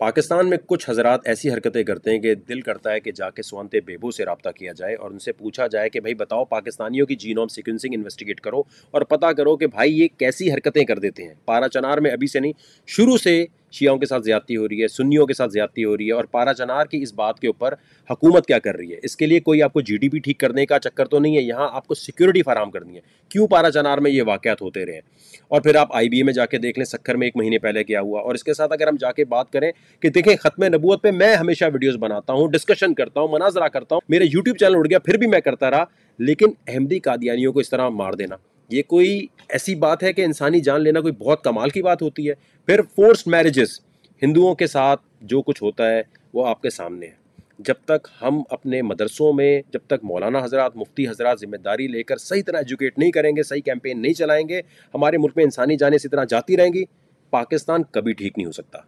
पाकिस्तान में कुछ हजरात ऐसी हरकतें करते हैं कि दिल करता है कि जाके स्वानते बेबो से रबता किया जाए और उनसे पूछा जाए कि भाई बताओ पाकिस्तानियों की जीनोम सिक्वेंसिंग इन्वेस्टिगेट करो और पता करो कि भाई ये कैसी हरकतें कर देते हैं पारा चनार में अभी से नहीं शुरू से शियाओं के साथ ज्यादती हो रही है सुन्नियों के साथ ज्यादती हो रही है और पारा चनार की इस बात के ऊपर हुकूमत क्या कर रही है इसके लिए कोई आपको जीडीपी ठीक करने का चक्कर तो नहीं है यहाँ आपको सिक्योरिटी फराम करनी है क्यों पारा चनार में ये वाक़ होते रहे और फिर आप आई में जाके देख लें सक्खर में एक महीने पहले क्या हुआ और इसके साथ अगर हम जाके बात करें कि देखें ख़त्म नबूत पर मैं हमेशा वीडियोज़ बनाता हूँ डिस्कशन करता हूँ मनाजरा करता हूँ मेरे यूट्यूब चैनल उड़ गया फिर भी मैं करता रहा लेकिन अहमदी कादियानियों को इस तरह मार देना ये कोई ऐसी बात है कि इंसानी जान लेना कोई बहुत कमाल की बात होती है फिर फोर्स मैरिजेस हिंदुओं के साथ जो कुछ होता है वो आपके सामने है जब तक हम अपने मदरसों में जब तक मौलाना हजरात मुफ्ती हजरात जिम्मेदारी लेकर सही तरह एजुकेट नहीं करेंगे सही कैंपेन नहीं चलाएंगे हमारे मुल्क में इंसानी जाने इसी तरह जाती रहेंगी पाकिस्तान कभी ठीक नहीं हो सकता